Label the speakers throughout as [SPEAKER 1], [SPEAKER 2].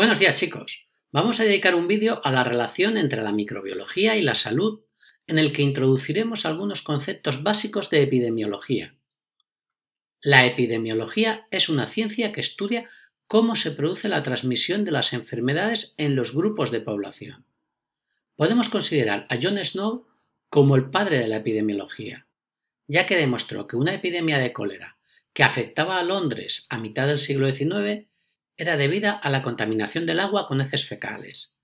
[SPEAKER 1] Buenos días chicos. Vamos a dedicar un vídeo a la relación entre la microbiología y la salud en el que introduciremos algunos conceptos básicos de epidemiología. La epidemiología es una ciencia que estudia cómo se produce la transmisión de las enfermedades en los grupos de población. Podemos considerar a John Snow como el padre de la epidemiología, ya que demostró que una epidemia de cólera que afectaba a Londres a mitad del siglo XIX era debida a la contaminación del agua con heces fecales.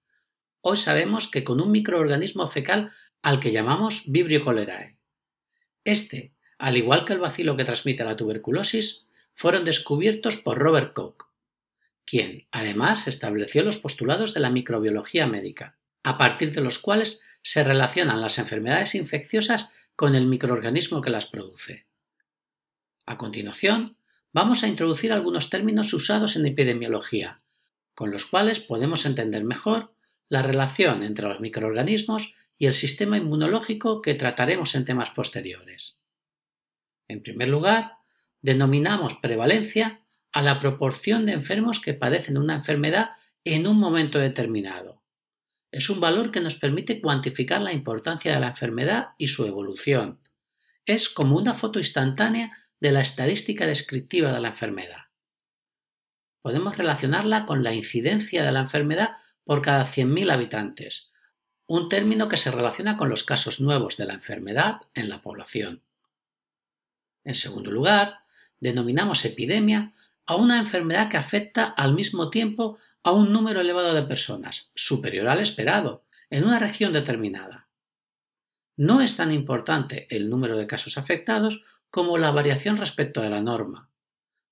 [SPEAKER 1] Hoy sabemos que con un microorganismo fecal al que llamamos Vibrio cholerae. Este, al igual que el vacilo que transmite la tuberculosis, fueron descubiertos por Robert Koch, quien además estableció los postulados de la microbiología médica, a partir de los cuales se relacionan las enfermedades infecciosas con el microorganismo que las produce. A continuación, vamos a introducir algunos términos usados en epidemiología, con los cuales podemos entender mejor la relación entre los microorganismos y el sistema inmunológico que trataremos en temas posteriores. En primer lugar, denominamos prevalencia a la proporción de enfermos que padecen una enfermedad en un momento determinado. Es un valor que nos permite cuantificar la importancia de la enfermedad y su evolución. Es como una foto instantánea de la estadística descriptiva de la enfermedad. Podemos relacionarla con la incidencia de la enfermedad por cada 100.000 habitantes, un término que se relaciona con los casos nuevos de la enfermedad en la población. En segundo lugar, denominamos epidemia a una enfermedad que afecta al mismo tiempo a un número elevado de personas, superior al esperado, en una región determinada. No es tan importante el número de casos afectados como la variación respecto de la norma.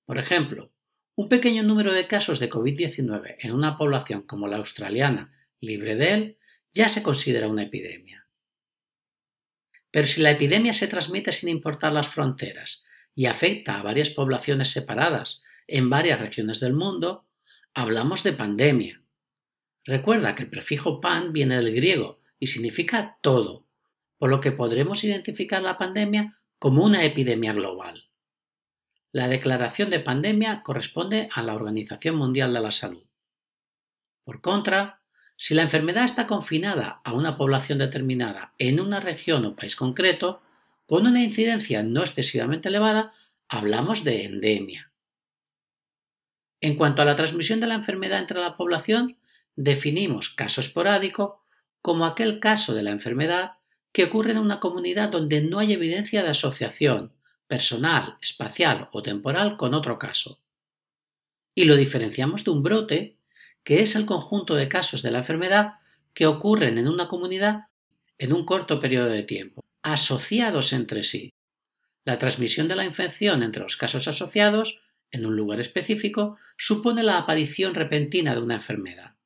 [SPEAKER 1] Por ejemplo, un pequeño número de casos de COVID-19 en una población como la australiana, libre de él, ya se considera una epidemia. Pero si la epidemia se transmite sin importar las fronteras y afecta a varias poblaciones separadas en varias regiones del mundo, hablamos de pandemia. Recuerda que el prefijo pan viene del griego y significa todo, por lo que podremos identificar la pandemia como una epidemia global. La declaración de pandemia corresponde a la Organización Mundial de la Salud. Por contra, si la enfermedad está confinada a una población determinada en una región o país concreto, con una incidencia no excesivamente elevada, hablamos de endemia. En cuanto a la transmisión de la enfermedad entre la población, definimos caso esporádico como aquel caso de la enfermedad que ocurre en una comunidad donde no hay evidencia de asociación personal, espacial o temporal con otro caso. Y lo diferenciamos de un brote, que es el conjunto de casos de la enfermedad que ocurren en una comunidad en un corto periodo de tiempo, asociados entre sí. La transmisión de la infección entre los casos asociados, en un lugar específico, supone la aparición repentina de una enfermedad.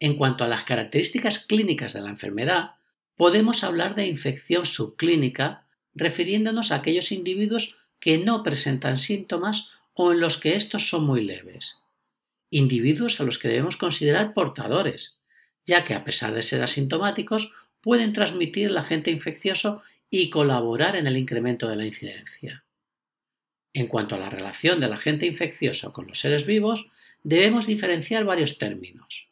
[SPEAKER 1] En cuanto a las características clínicas de la enfermedad, podemos hablar de infección subclínica, refiriéndonos a aquellos individuos que no presentan síntomas o en los que estos son muy leves. Individuos a los que debemos considerar portadores, ya que a pesar de ser asintomáticos, pueden transmitir el agente infeccioso y colaborar en el incremento de la incidencia. En cuanto a la relación del agente infeccioso con los seres vivos, debemos diferenciar varios términos.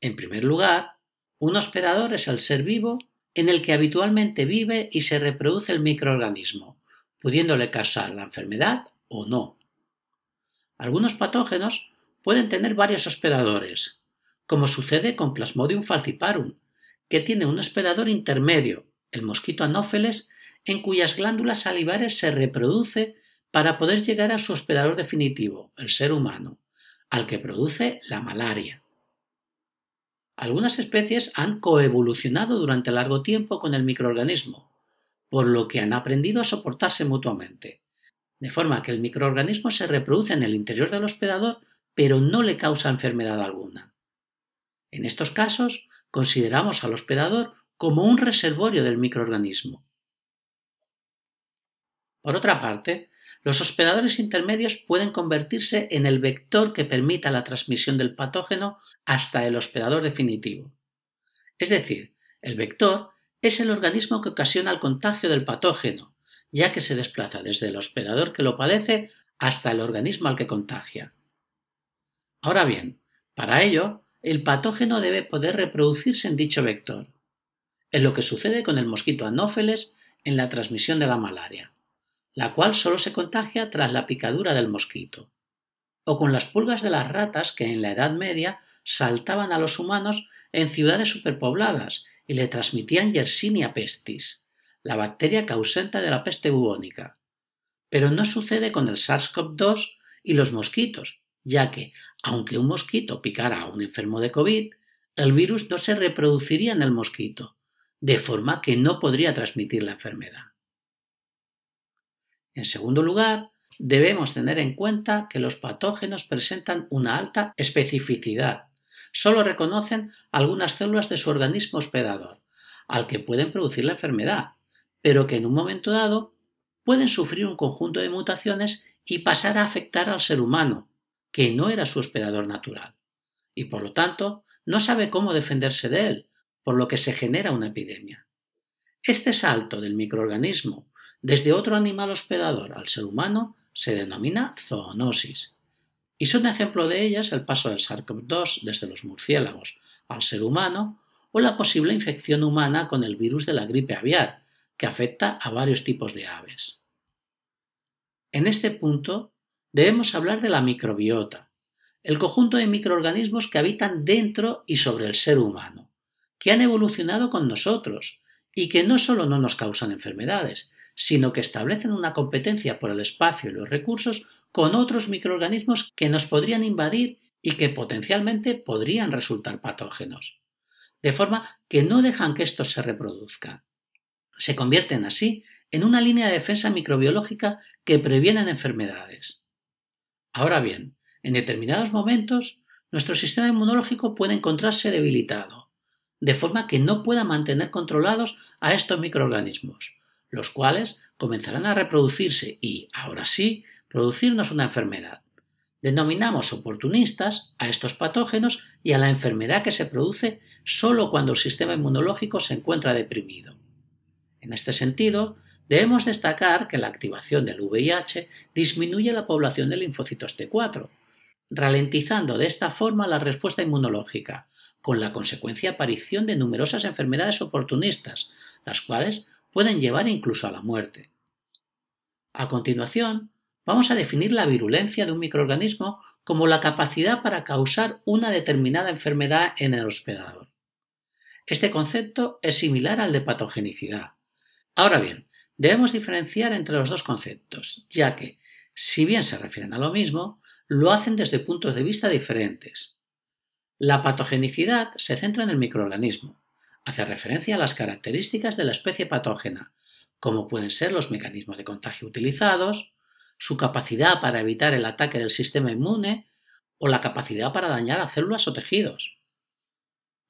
[SPEAKER 1] En primer lugar, un hospedador es el ser vivo en el que habitualmente vive y se reproduce el microorganismo, pudiéndole causar la enfermedad o no. Algunos patógenos pueden tener varios hospedadores, como sucede con Plasmodium falciparum, que tiene un hospedador intermedio, el mosquito anófeles, en cuyas glándulas salivares se reproduce para poder llegar a su hospedador definitivo, el ser humano, al que produce la malaria. Algunas especies han coevolucionado durante largo tiempo con el microorganismo, por lo que han aprendido a soportarse mutuamente, de forma que el microorganismo se reproduce en el interior del hospedador pero no le causa enfermedad alguna. En estos casos, consideramos al hospedador como un reservorio del microorganismo. Por otra parte, los hospedadores intermedios pueden convertirse en el vector que permita la transmisión del patógeno hasta el hospedador definitivo. Es decir, el vector es el organismo que ocasiona el contagio del patógeno, ya que se desplaza desde el hospedador que lo padece hasta el organismo al que contagia. Ahora bien, para ello, el patógeno debe poder reproducirse en dicho vector, en lo que sucede con el mosquito anófeles en la transmisión de la malaria la cual solo se contagia tras la picadura del mosquito, o con las pulgas de las ratas que en la Edad Media saltaban a los humanos en ciudades superpobladas y le transmitían Yersinia pestis, la bacteria causante de la peste bubónica. Pero no sucede con el SARS-CoV-2 y los mosquitos, ya que, aunque un mosquito picara a un enfermo de COVID, el virus no se reproduciría en el mosquito, de forma que no podría transmitir la enfermedad. En segundo lugar, debemos tener en cuenta que los patógenos presentan una alta especificidad. Solo reconocen algunas células de su organismo hospedador, al que pueden producir la enfermedad, pero que en un momento dado pueden sufrir un conjunto de mutaciones y pasar a afectar al ser humano, que no era su hospedador natural, y por lo tanto no sabe cómo defenderse de él, por lo que se genera una epidemia. Este salto del microorganismo desde otro animal hospedador al ser humano se denomina zoonosis. Y son ejemplo de ellas el paso del SARS-CoV-2 desde los murciélagos al ser humano o la posible infección humana con el virus de la gripe aviar, que afecta a varios tipos de aves. En este punto, debemos hablar de la microbiota, el conjunto de microorganismos que habitan dentro y sobre el ser humano, que han evolucionado con nosotros y que no solo no nos causan enfermedades, sino que establecen una competencia por el espacio y los recursos con otros microorganismos que nos podrían invadir y que potencialmente podrían resultar patógenos, de forma que no dejan que estos se reproduzcan. Se convierten así en una línea de defensa microbiológica que previenen enfermedades. Ahora bien, en determinados momentos, nuestro sistema inmunológico puede encontrarse debilitado, de forma que no pueda mantener controlados a estos microorganismos, los cuales comenzarán a reproducirse y, ahora sí, producirnos una enfermedad. Denominamos oportunistas a estos patógenos y a la enfermedad que se produce solo cuando el sistema inmunológico se encuentra deprimido. En este sentido, debemos destacar que la activación del VIH disminuye la población de linfocitos T4, ralentizando de esta forma la respuesta inmunológica, con la consecuencia aparición de numerosas enfermedades oportunistas, las cuales pueden llevar incluso a la muerte. A continuación, vamos a definir la virulencia de un microorganismo como la capacidad para causar una determinada enfermedad en el hospedador. Este concepto es similar al de patogenicidad. Ahora bien, debemos diferenciar entre los dos conceptos, ya que, si bien se refieren a lo mismo, lo hacen desde puntos de vista diferentes. La patogenicidad se centra en el microorganismo, hace referencia a las características de la especie patógena, como pueden ser los mecanismos de contagio utilizados, su capacidad para evitar el ataque del sistema inmune o la capacidad para dañar a células o tejidos.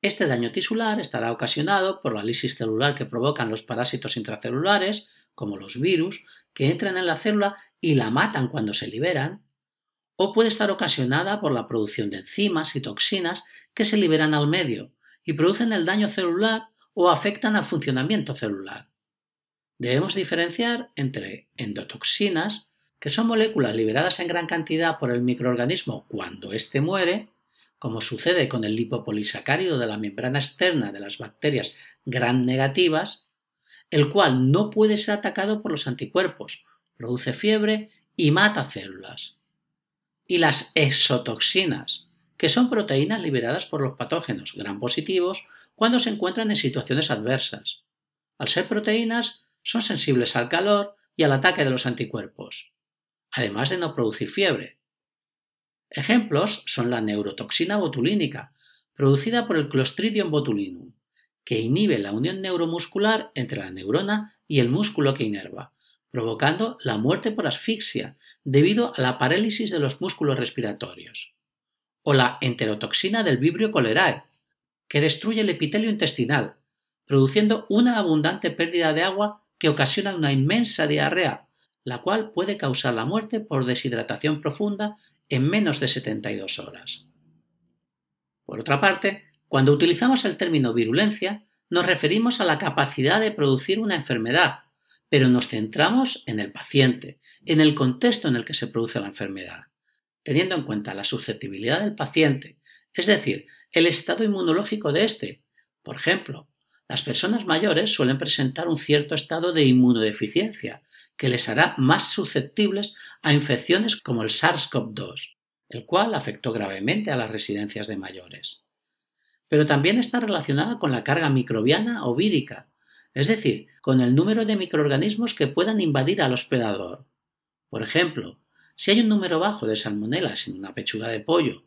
[SPEAKER 1] Este daño tisular estará ocasionado por la lisis celular que provocan los parásitos intracelulares, como los virus, que entran en la célula y la matan cuando se liberan, o puede estar ocasionada por la producción de enzimas y toxinas que se liberan al medio, y producen el daño celular o afectan al funcionamiento celular. Debemos diferenciar entre endotoxinas, que son moléculas liberadas en gran cantidad por el microorganismo cuando éste muere, como sucede con el lipopolisacárido de la membrana externa de las bacterias gran negativas, el cual no puede ser atacado por los anticuerpos, produce fiebre y mata células. Y las exotoxinas, que son proteínas liberadas por los patógenos gran positivos cuando se encuentran en situaciones adversas. Al ser proteínas, son sensibles al calor y al ataque de los anticuerpos, además de no producir fiebre. Ejemplos son la neurotoxina botulínica, producida por el Clostridium botulinum, que inhibe la unión neuromuscular entre la neurona y el músculo que inerva, provocando la muerte por asfixia debido a la parálisis de los músculos respiratorios o la enterotoxina del Vibrio cholerae, que destruye el epitelio intestinal, produciendo una abundante pérdida de agua que ocasiona una inmensa diarrea, la cual puede causar la muerte por deshidratación profunda en menos de 72 horas. Por otra parte, cuando utilizamos el término virulencia, nos referimos a la capacidad de producir una enfermedad, pero nos centramos en el paciente, en el contexto en el que se produce la enfermedad teniendo en cuenta la susceptibilidad del paciente, es decir, el estado inmunológico de éste. Por ejemplo, las personas mayores suelen presentar un cierto estado de inmunodeficiencia, que les hará más susceptibles a infecciones como el SARS-CoV-2, el cual afectó gravemente a las residencias de mayores. Pero también está relacionada con la carga microbiana o vírica, es decir, con el número de microorganismos que puedan invadir al hospedador. Por ejemplo, si hay un número bajo de salmonelas en una pechuga de pollo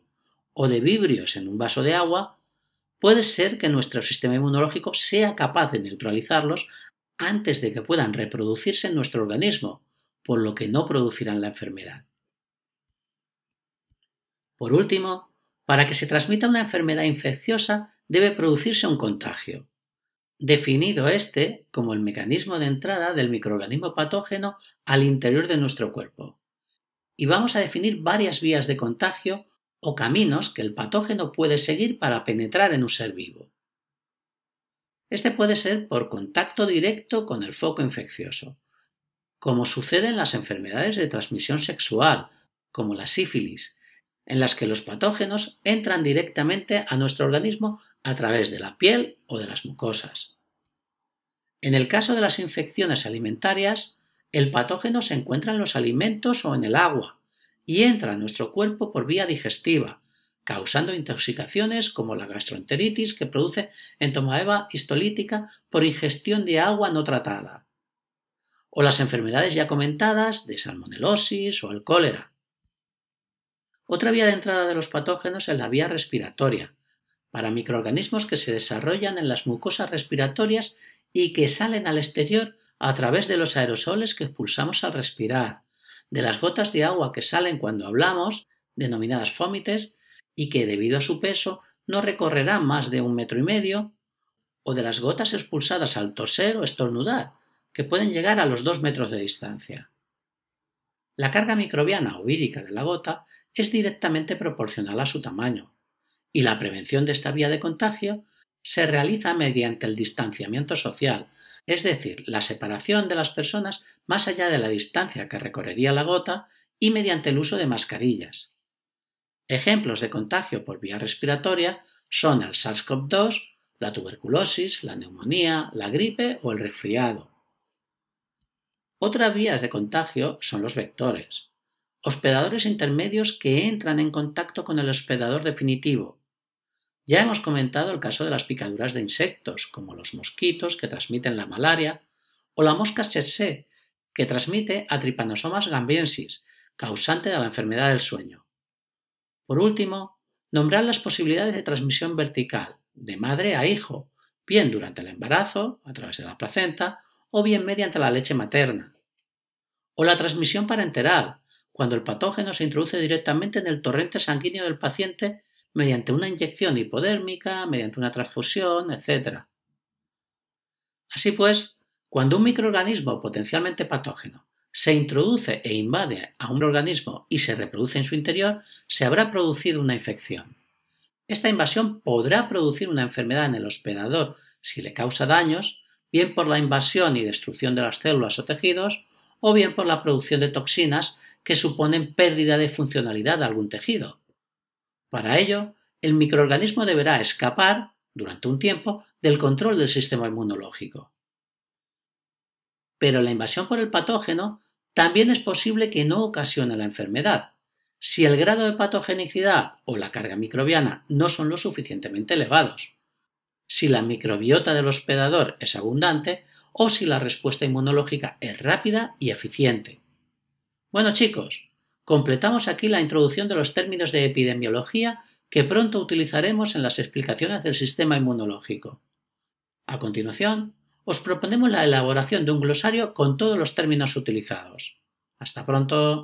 [SPEAKER 1] o de vibrios en un vaso de agua, puede ser que nuestro sistema inmunológico sea capaz de neutralizarlos antes de que puedan reproducirse en nuestro organismo, por lo que no producirán la enfermedad. Por último, para que se transmita una enfermedad infecciosa debe producirse un contagio, definido este como el mecanismo de entrada del microorganismo patógeno al interior de nuestro cuerpo y vamos a definir varias vías de contagio o caminos que el patógeno puede seguir para penetrar en un ser vivo. Este puede ser por contacto directo con el foco infeccioso, como sucede en las enfermedades de transmisión sexual, como la sífilis, en las que los patógenos entran directamente a nuestro organismo a través de la piel o de las mucosas. En el caso de las infecciones alimentarias, el patógeno se encuentra en los alimentos o en el agua y entra a nuestro cuerpo por vía digestiva, causando intoxicaciones como la gastroenteritis que produce entomaeva histolítica por ingestión de agua no tratada, o las enfermedades ya comentadas de salmonelosis o el cólera. Otra vía de entrada de los patógenos es la vía respiratoria, para microorganismos que se desarrollan en las mucosas respiratorias y que salen al exterior a través de los aerosoles que expulsamos al respirar, de las gotas de agua que salen cuando hablamos, denominadas fómites, y que debido a su peso no recorrerá más de un metro y medio, o de las gotas expulsadas al toser o estornudar, que pueden llegar a los dos metros de distancia. La carga microbiana o vírica de la gota es directamente proporcional a su tamaño, y la prevención de esta vía de contagio se realiza mediante el distanciamiento social, es decir, la separación de las personas más allá de la distancia que recorrería la gota y mediante el uso de mascarillas. Ejemplos de contagio por vía respiratoria son el SARS-CoV-2, la tuberculosis, la neumonía, la gripe o el resfriado. Otras vías de contagio son los vectores, hospedadores intermedios que entran en contacto con el hospedador definitivo ya hemos comentado el caso de las picaduras de insectos, como los mosquitos que transmiten la malaria, o la mosca chese, que transmite a Trypanosomas gambiensis, causante de la enfermedad del sueño. Por último, nombrar las posibilidades de transmisión vertical, de madre a hijo, bien durante el embarazo, a través de la placenta, o bien mediante la leche materna. O la transmisión parenteral, cuando el patógeno se introduce directamente en el torrente sanguíneo del paciente mediante una inyección hipodérmica, mediante una transfusión, etc. Así pues, cuando un microorganismo potencialmente patógeno se introduce e invade a un organismo y se reproduce en su interior, se habrá producido una infección. Esta invasión podrá producir una enfermedad en el hospedador si le causa daños, bien por la invasión y destrucción de las células o tejidos, o bien por la producción de toxinas que suponen pérdida de funcionalidad de algún tejido, para ello, el microorganismo deberá escapar, durante un tiempo, del control del sistema inmunológico. Pero la invasión por el patógeno también es posible que no ocasione la enfermedad, si el grado de patogenicidad o la carga microbiana no son lo suficientemente elevados, si la microbiota del hospedador es abundante o si la respuesta inmunológica es rápida y eficiente. Bueno chicos, completamos aquí la introducción de los términos de epidemiología que pronto utilizaremos en las explicaciones del sistema inmunológico. A continuación, os proponemos la elaboración de un glosario con todos los términos utilizados. Hasta pronto.